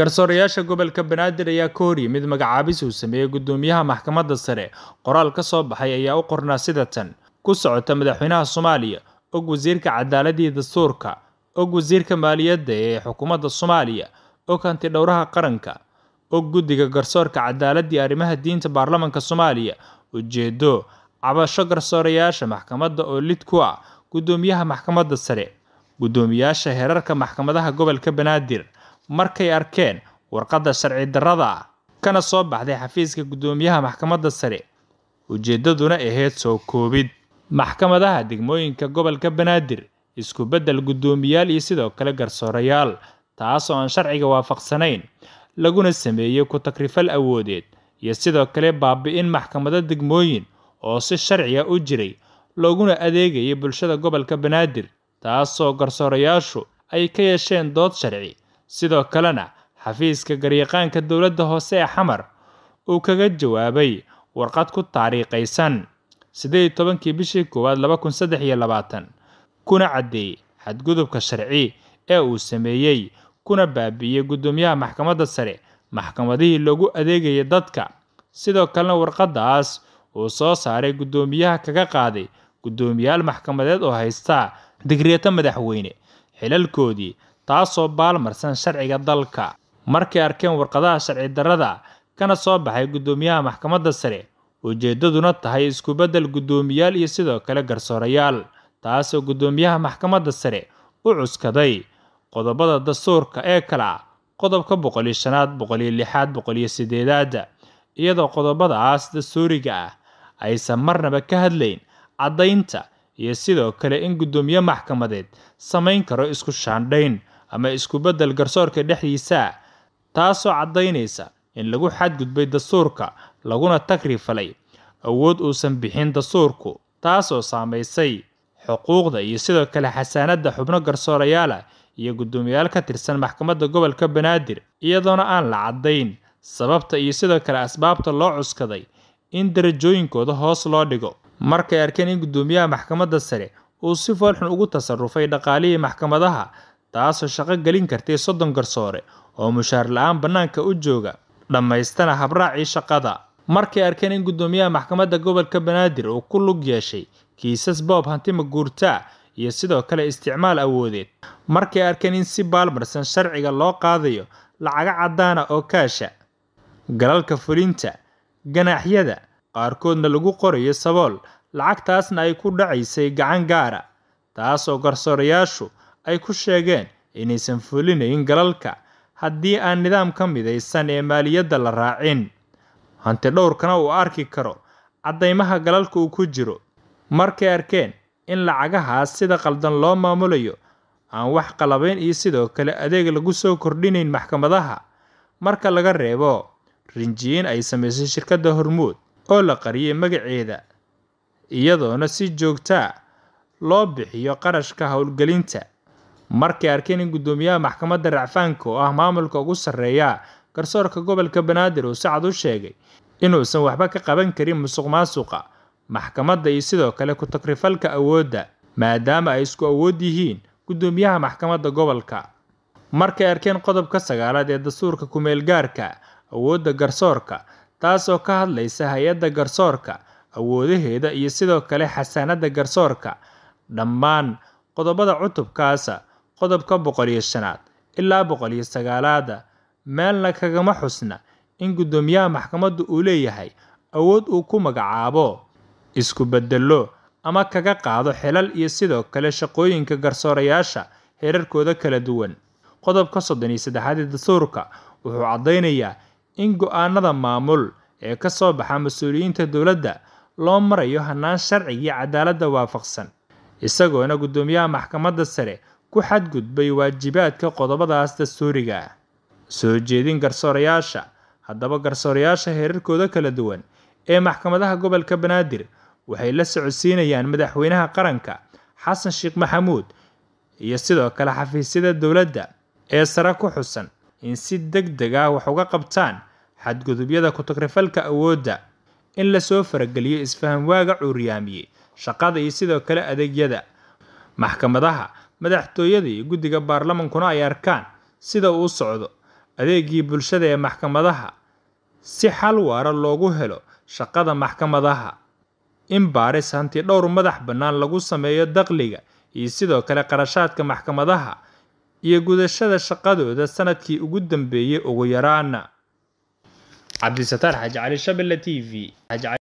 garsoorayaasha gobolka banaadir ayaa ka horyimid magacaabis uu sameeyey guddoomiyaha maxkamadda sare qoraal ka soo baxay ayaa u qornaa sida tan ku socota madaxweynaha soomaaliya og wasiirka cadaaladii dastuurka og wasiirka maaliyadda ee xukuumadda soomaaliya og hanti dhowraha qaranka og guddiga garsoorka cadaaladii arrimaha diinta baarlamanka soomaaliya ujeedo cabasho garsoorayaasha maxkamadda oo lid ku ah guddoomiyaha maxkamadda sare guddoomiyaasha heerarka maxkamadaha gobolka banaadir markay arkeen warqadda sharci darrada kana soo baxday xafiiska guddoomiyaha maxkamadda sare ujeeddaduna ahayd soo koobid maxkamadaha degmooyinka gobolka banaadir isku beddel guddoomiyaal iyo sidoo kale garsoorayaal taasoo aan sharciga waafaqsanayn laguna sameeyey ku-takrifal awoodeed iyo sidoo kale baabi'in maxkamado degmooyin oo si sharciga ah u jiray looguna adeegayay bulshada gobolka banaadir taasoo garsoorayaashu ay ka yeesheen dood sharci sidoo kalena xafiiska garyaqaanka dowladda hoose ee xamar uu kaga jawaabay warqad ku taariikhaysan siddeed tobankii bishii koowaad laba kun saddex iyo labaatan kuna caddeeyey xadgudubka sharci ee uu sameeyey kuna baabi'iyey guddoomiyaha maxkamadda sare maxkamadihii loogu adeegayay dadka sidoo kalena warqaddaas uu soo saaray guddoomiyaha kaga qaaday guddoomiyaal maxkamadeed oo haystaa digriyato madaxweyne xilalkoodii taasoo baalmarsan sharciga dalka markay arkeen warqadaha sharci darrada kana soo baxay guddoomiyaha maxkamadda sare ujeeddaduna tahay isku beddel guddoomiyaal iyo sidoo kale garsoorayaal taasoo guddoomiyaha maxkamadda sare u cuskaday qodobada dastuurka ee kale ah qodobka boqoliyo shanaad boqoliyo lixaad boqoliyo sideedaad iyadoo qodobadaas dastuuriga ah aysan marnaba ka hadlayn caddaynta iyo sidoo kale in guddoomiye maxkamadeed samayn karo isku shaandhayn ama isku beddel garsoorka dhexdiisa taasoo caddaynaysa in lagu xadgudbay dastuurka laguna tagri falay awood uusan bixin dastuurku taasoo saamaysay xuquuqda iyo sidoo kale xasaanadda xubno garsoorayaala iyo guddoomiyaal ka tirsan maxkamadda gobolka banaadir iyadoona aan la caddayn sababta iyo sidoo kale asbaabta loo cuskaday in darajooyinkooda hoos loo dhigo markay arkeen in guddoomiyaha maxkamadda sare uu si foolxun ugu tasarufay dhaqaalihii maxkamadaha taasoo shaqo gelin kartay soddon garsoore oo mushaar la-aan bannaanka u jooga dhammaystana habraacii shaqada markay arkeen in guddoomiyaha maxkamadda gobolka banaadir uu ku lug yeeshay kiisas boob hantima guurtaa iyo sidoo kale isticmaal awoodeed markay arkeen in si baalmarsan sharciga loo qaadayo lacaga caddaana oo kaasha galalka fulinta ganaaxyada qaarkoodna lagu qorayo sabool lacagtaasna ay ku dhacaysay gacan gaara taasoo garsoorayaashu ay ku sheegeen inaysan fulinayn galalka haddii aan nidaamka midaysan ee maaliyadda la raacin hanti dhowrkana uu arki karo caddaymaha galalka uu ku jiro markay arkeen in lacagahaas sida qaldan loo maamulayo aan wax qalabayn iyo sidoo kale adeeg lagu soo kordhinayn maxkamadaha marka laga reebo rinjiyin ay samaysay shirkadda hormuud oo la qariyay magaceeda iyadoona si joogtaa loo bixiyo qarashka howlgelinta markay arkeen in guddoomiyaha maxkamadda racfaanka oo ah maamulka ugu sarreeya garsoorka gobolka banaadir uu sacad u sheegay inuusan waxba ka qaban karin musuq maasuqa maxkamadda iyo sidoo kale ku takrifalka awoodda maadaama ay isku awood yihiin guddoomiyaha maxkamadda gobolka markay arkeen qodobka sagaalaad ee dastuurka ku-meelgaarka awoodda garsoorka taasoo ka hadlaysa hay-adda garsoorka awoodaheeda iyo sidoo kale xasaanadda garsoorka dhammaan qodobada cutubkaasa qodobka boqol iyo shanaad ilaa boqol iyo sagaalaada meelna kagama xusna in guddoomiyaha maxkamaddu uu leeyahay awood uu ku magacaabo isku beddello ama kaga qaado xilal iyo sidoo kale shaqooyinka garsoorayaasha heerarkooda kala duwan qodobka soddon iyo saddexaad ee dastuurka wuxuu caddaynayaa in go'aanada maamul ee ka soo baxa mas-uuliyiinta dowladda loo marayo hannaan sharcigiio cadaaladda waafaqsan isagoona guddoomiyaha maxkamadda sare ku xadgudbay waajibaadka qodobadaas dastuuriga soo jeedin garsoorayaasha haddaba garsoorayaasha heerarkooda kala duwan ee maxkamadaha gobolka banaadir waxay la socodsiinayaan madaxweynaha qaranka xasan sheekh maxamuud iyo sidoo kale xafiisyada dowladda ee sare ku xusan in si deg deg ah wax uga qabtaan xadgudubyada kutakrifalka awoodda in lasoo farageliyo isfahamwaaga cuuryaamiyey shaqada iyo sidoo kale adeegyada maxkamadaha madaxtooyada iyo guddiga baarlamankuna ay arkaan sida uu socdo adeegii bulshada ee maxkamadaha si xal waara loogu helo shaqada maxkamadaha in baaris hanti dhowr madax bannaan lagu sameeyo dakhliga iyo sidoo kale qarashaadka maxkamadaha iyo gudashada shaqadooda sanadkii ugu dambeeyey ugu yaraana cabdisataar xaaji cali shabelle t v